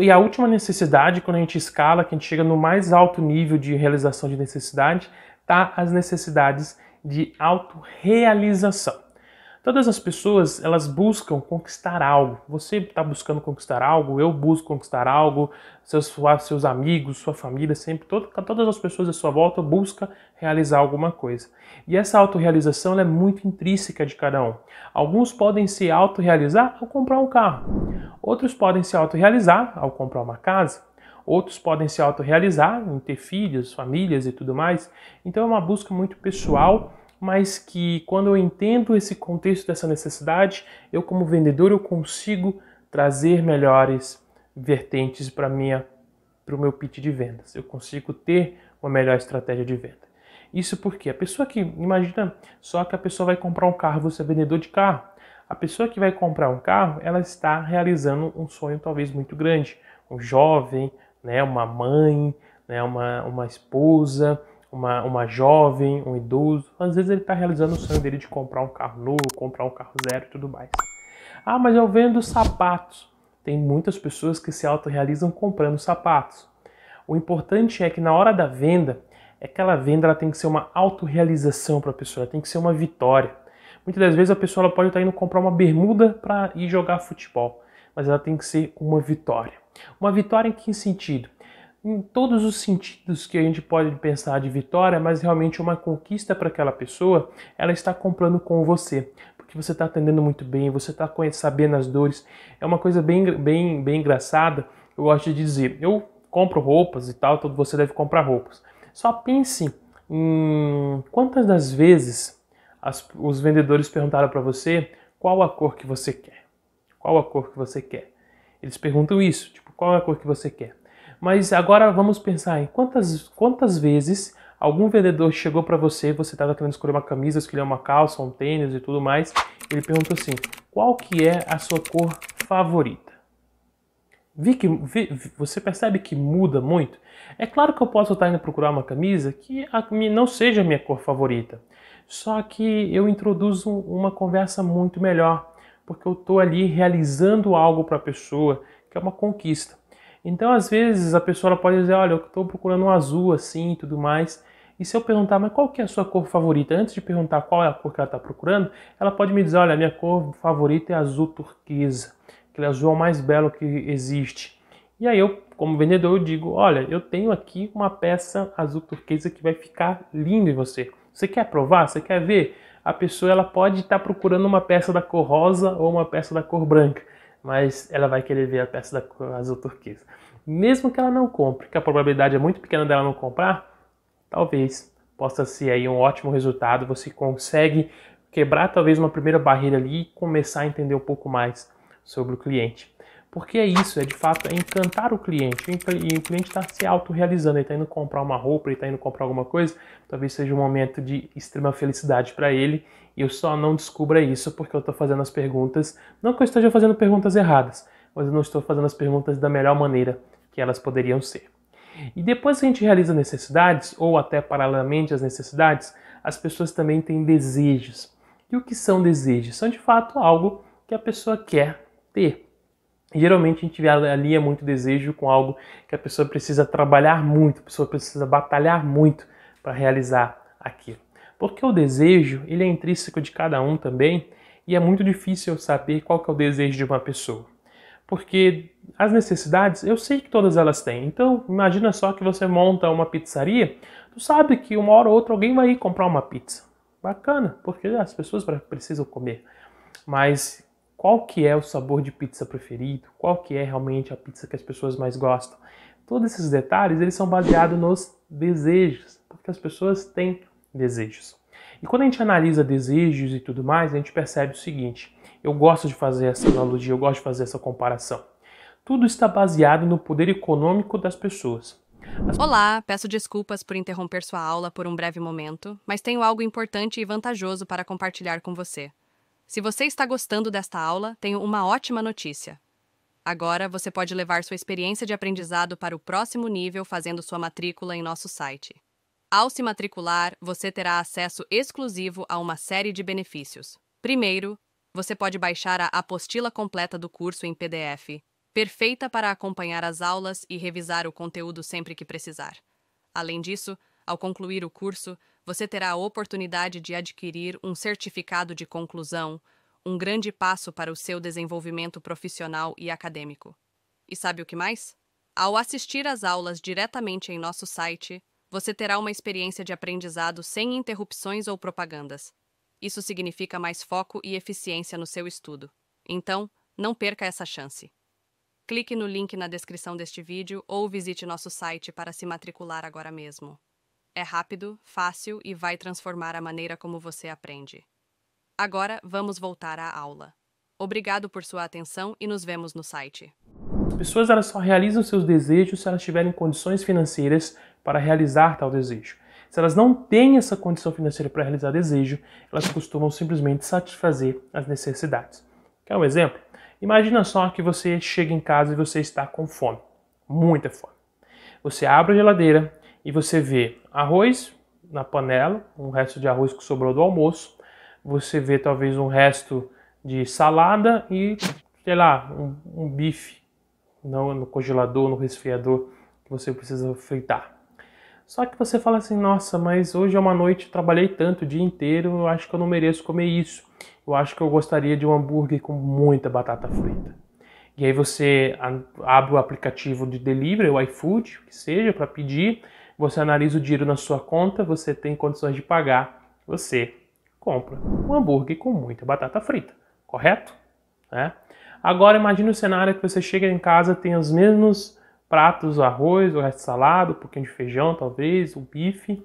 E a última necessidade, quando a gente escala, que a gente chega no mais alto nível de realização de necessidade, tá as necessidades de autorrealização. Todas as pessoas, elas buscam conquistar algo. Você está buscando conquistar algo, eu busco conquistar algo, seus, seus amigos, sua família, sempre, todo, tá, todas as pessoas à sua volta buscam realizar alguma coisa. E essa autorrealização é muito intrínseca de cada um. Alguns podem se autorrealizar ao comprar um carro. Outros podem se autorrealizar ao comprar uma casa. Outros podem se autorrealizar em ter filhos, famílias e tudo mais. Então é uma busca muito pessoal mas que quando eu entendo esse contexto dessa necessidade, eu como vendedor eu consigo trazer melhores vertentes para minha para o meu pitch de vendas. Eu consigo ter uma melhor estratégia de venda. Isso porque a pessoa que imagina só que a pessoa vai comprar um carro, você é vendedor de carro. A pessoa que vai comprar um carro, ela está realizando um sonho talvez muito grande. Um jovem, né, uma mãe, né, uma, uma esposa, uma, uma jovem, um idoso. Às vezes ele está realizando o sonho dele de comprar um carro novo, comprar um carro zero e tudo mais. Ah, mas eu vendo sapatos. Tem muitas pessoas que se autorrealizam comprando sapatos. O importante é que na hora da venda, aquela venda ela tem que ser uma autorrealização para a pessoa, tem que ser uma vitória. Muitas das vezes a pessoa ela pode estar tá indo comprar uma bermuda para ir jogar futebol, mas ela tem que ser uma vitória. Uma vitória em que sentido? em todos os sentidos que a gente pode pensar de vitória, mas realmente é uma conquista para aquela pessoa, ela está comprando com você, porque você está atendendo muito bem, você está sabendo as dores. É uma coisa bem, bem, bem engraçada, eu gosto de dizer. Eu compro roupas e tal, todo você deve comprar roupas. Só pense em quantas das vezes as, os vendedores perguntaram para você qual a cor que você quer. Qual a cor que você quer? Eles perguntam isso, tipo, qual é a cor que você quer? Mas agora vamos pensar em quantas, quantas vezes algum vendedor chegou para você, você estava querendo escolher uma camisa, escolher uma calça, um tênis e tudo mais, ele perguntou assim: qual que é a sua cor favorita? Vi que, vi, você percebe que muda muito? É claro que eu posso estar indo procurar uma camisa que a, não seja a minha cor favorita, só que eu introduzo uma conversa muito melhor, porque eu estou ali realizando algo para a pessoa que é uma conquista. Então, às vezes, a pessoa pode dizer, olha, eu estou procurando um azul assim e tudo mais. E se eu perguntar, mas qual que é a sua cor favorita? Antes de perguntar qual é a cor que ela está procurando, ela pode me dizer, olha, a minha cor favorita é azul turquesa. Aquele azul é o mais belo que existe. E aí eu, como vendedor, eu digo, olha, eu tenho aqui uma peça azul turquesa que vai ficar linda em você. Você quer provar? Você quer ver? A pessoa ela pode estar tá procurando uma peça da cor rosa ou uma peça da cor branca mas ela vai querer ver a peça da azul turquesa. Mesmo que ela não compre, que a probabilidade é muito pequena dela não comprar, talvez possa ser aí um ótimo resultado. Você consegue quebrar talvez uma primeira barreira ali e começar a entender um pouco mais sobre o cliente. Porque é isso, é de fato é encantar o cliente. E o cliente está se autorrealizando, ele está indo comprar uma roupa, ele está indo comprar alguma coisa. Talvez seja um momento de extrema felicidade para ele. E eu só não descubra isso porque eu estou fazendo as perguntas. Não que eu esteja fazendo perguntas erradas, mas eu não estou fazendo as perguntas da melhor maneira que elas poderiam ser. E depois que a gente realiza necessidades, ou até paralelamente às necessidades, as pessoas também têm desejos. E o que são desejos? São de fato algo que a pessoa quer ter. Geralmente a gente alia é muito desejo com algo que a pessoa precisa trabalhar muito, a pessoa precisa batalhar muito para realizar aquilo. Porque o desejo, ele é intrínseco de cada um também, e é muito difícil saber qual que é o desejo de uma pessoa. Porque as necessidades, eu sei que todas elas têm. Então, imagina só que você monta uma pizzaria, tu sabe que uma hora ou outra alguém vai ir comprar uma pizza. Bacana, porque as pessoas precisam comer. Mas qual que é o sabor de pizza preferido, qual que é realmente a pizza que as pessoas mais gostam. Todos esses detalhes, eles são baseados nos desejos, porque as pessoas têm desejos. E quando a gente analisa desejos e tudo mais, a gente percebe o seguinte: eu gosto de fazer essa analogia, eu gosto de fazer essa comparação. Tudo está baseado no poder econômico das pessoas. Olá, peço desculpas por interromper sua aula por um breve momento, mas tenho algo importante e vantajoso para compartilhar com você. Se você está gostando desta aula, tenho uma ótima notícia. Agora você pode levar sua experiência de aprendizado para o próximo nível fazendo sua matrícula em nosso site. Ao se matricular, você terá acesso exclusivo a uma série de benefícios. Primeiro, você pode baixar a apostila completa do curso em PDF, perfeita para acompanhar as aulas e revisar o conteúdo sempre que precisar. Além disso, ao concluir o curso, você terá a oportunidade de adquirir um certificado de conclusão, um grande passo para o seu desenvolvimento profissional e acadêmico. E sabe o que mais? Ao assistir às aulas diretamente em nosso site, você terá uma experiência de aprendizado sem interrupções ou propagandas. Isso significa mais foco e eficiência no seu estudo. Então, não perca essa chance. Clique no link na descrição deste vídeo ou visite nosso site para se matricular agora mesmo é rápido, fácil e vai transformar a maneira como você aprende. Agora, vamos voltar à aula. Obrigado por sua atenção e nos vemos no site. As pessoas elas só realizam seus desejos se elas tiverem condições financeiras para realizar tal desejo. Se elas não têm essa condição financeira para realizar desejo, elas costumam simplesmente satisfazer as necessidades. Quer um exemplo? Imagina só que você chega em casa e você está com fome, muita fome. Você abre a geladeira e você vê arroz na panela, um resto de arroz que sobrou do almoço. Você vê talvez um resto de salada e, sei lá, um, um bife não no congelador, no resfriador que você precisa fritar. Só que você fala assim, nossa, mas hoje é uma noite, trabalhei tanto o dia inteiro, eu acho que eu não mereço comer isso. Eu acho que eu gostaria de um hambúrguer com muita batata frita. E aí você abre o aplicativo de delivery, o iFood, que seja, para pedir. Você analisa o dinheiro na sua conta, você tem condições de pagar, você compra um hambúrguer com muita batata frita, correto? É. Agora imagine o cenário que você chega em casa, tem os mesmos pratos, arroz, o resto de um pouquinho de feijão, talvez, um bife,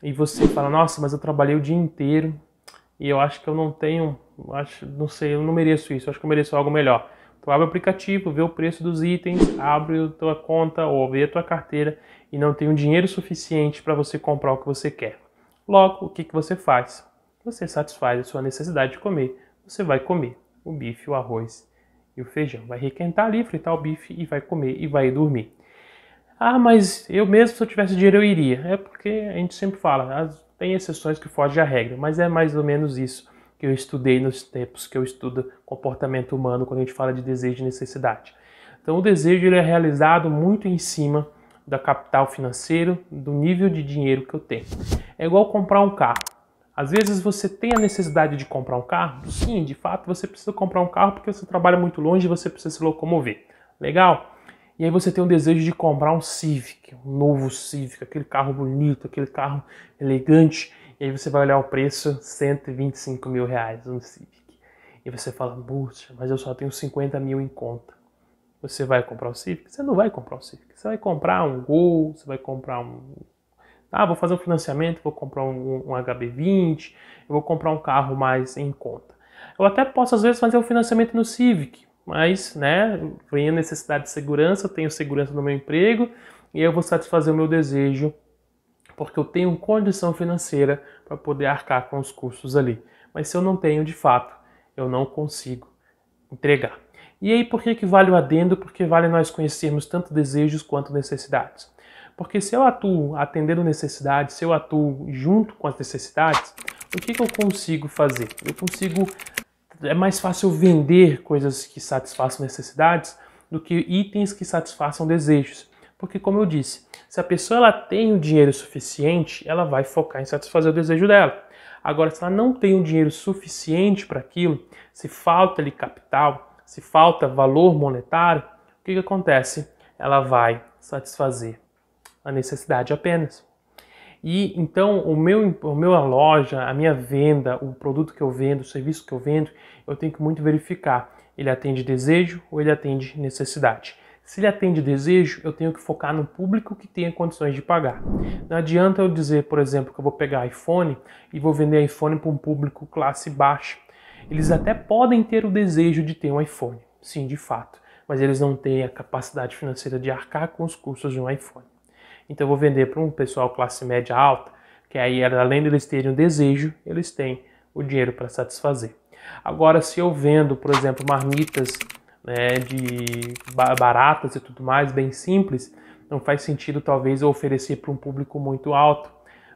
e você fala: "Nossa, mas eu trabalhei o dia inteiro e eu acho que eu não tenho, acho, não sei, eu não mereço isso, eu acho que eu mereço algo melhor". Tu abre o aplicativo, vê o preço dos itens, abre a tua conta ou vê a tua carteira e não tem o um dinheiro suficiente para você comprar o que você quer. Logo, o que, que você faz? Você satisfaz a sua necessidade de comer. Você vai comer o bife, o arroz e o feijão. Vai requentar ali, fritar o bife e vai comer e vai dormir. Ah, mas eu mesmo se eu tivesse dinheiro eu iria. É porque a gente sempre fala, tem exceções que fogem à regra, mas é mais ou menos isso que eu estudei nos tempos que eu estudo comportamento humano quando a gente fala de desejo e necessidade. Então o desejo ele é realizado muito em cima da capital financeiro, do nível de dinheiro que eu tenho. É igual comprar um carro. Às vezes você tem a necessidade de comprar um carro? Sim, de fato você precisa comprar um carro porque você trabalha muito longe e você precisa se locomover. Legal? E aí você tem o desejo de comprar um Civic, um novo Civic, aquele carro bonito, aquele carro elegante e aí você vai olhar o preço, 125 mil reais no Civic. E você fala, puxa, mas eu só tenho 50 mil em conta. Você vai comprar o Civic? Você não vai comprar o Civic. Você vai comprar um Gol, você vai comprar um... Ah, vou fazer um financiamento, vou comprar um, um HB20, eu vou comprar um carro mais em conta. Eu até posso, às vezes, fazer um financiamento no Civic, mas, né, vem a necessidade de segurança, eu tenho segurança no meu emprego e eu vou satisfazer o meu desejo porque eu tenho condição financeira para poder arcar com os custos ali. Mas se eu não tenho, de fato, eu não consigo entregar. E aí, por que, que vale o adendo? Porque vale nós conhecermos tanto desejos quanto necessidades. Porque se eu atuo atendendo necessidades, se eu atuo junto com as necessidades, o que, que eu consigo fazer? Eu consigo. É mais fácil vender coisas que satisfaçam necessidades do que itens que satisfaçam desejos. Porque, como eu disse, se a pessoa ela tem o dinheiro suficiente, ela vai focar em satisfazer o desejo dela. Agora, se ela não tem o dinheiro suficiente para aquilo, se falta lhe capital, se falta valor monetário, o que, que acontece? Ela vai satisfazer a necessidade apenas. E então o meu, o meu a loja, a minha venda, o produto que eu vendo, o serviço que eu vendo, eu tenho que muito verificar. Ele atende desejo ou ele atende necessidade? Se ele atende desejo, eu tenho que focar no público que tenha condições de pagar. Não adianta eu dizer, por exemplo, que eu vou pegar iPhone e vou vender iPhone para um público classe baixa. Eles até podem ter o desejo de ter um iPhone, sim, de fato, mas eles não têm a capacidade financeira de arcar com os custos de um iPhone. Então eu vou vender para um pessoal classe média alta, que aí além de eles terem o desejo, eles têm o dinheiro para satisfazer. Agora, se eu vendo, por exemplo, marmitas né, de baratas e tudo mais, bem simples, não faz sentido talvez eu oferecer para um público muito alto,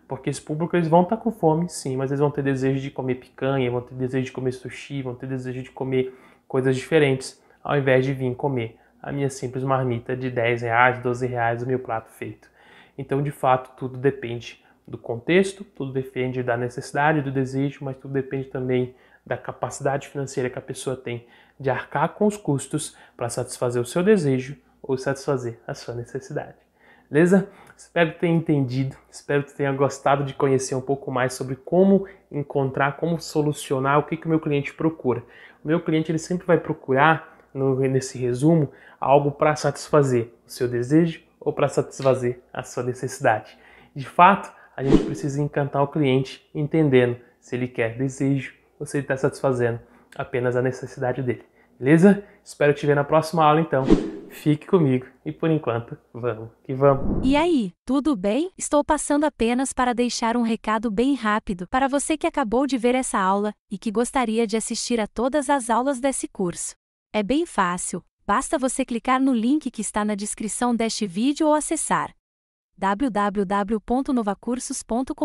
porque esse público eles vão estar tá com fome, sim, mas eles vão ter desejo de comer picanha, vão ter desejo de comer sushi, vão ter desejo de comer coisas diferentes, ao invés de vir comer a minha simples marmita de 10 reais, 12 reais o meu prato feito. Então, de fato, tudo depende do contexto, tudo depende da necessidade, do desejo, mas tudo depende também da capacidade financeira que a pessoa tem de arcar com os custos para satisfazer o seu desejo ou satisfazer a sua necessidade. Beleza? Espero que tenha entendido, espero que tenha gostado de conhecer um pouco mais sobre como encontrar, como solucionar o que, que o meu cliente procura. O meu cliente ele sempre vai procurar, no, nesse resumo, algo para satisfazer o seu desejo ou para satisfazer a sua necessidade. De fato, a gente precisa encantar o cliente entendendo se ele quer desejo você está satisfazendo apenas a necessidade dele. Beleza? Espero te ver na próxima aula então. Fique comigo e por enquanto, vamos que vamos. E aí, tudo bem? Estou passando apenas para deixar um recado bem rápido para você que acabou de ver essa aula e que gostaria de assistir a todas as aulas desse curso. É bem fácil, basta você clicar no link que está na descrição deste vídeo ou acessar www.novacursos.com.br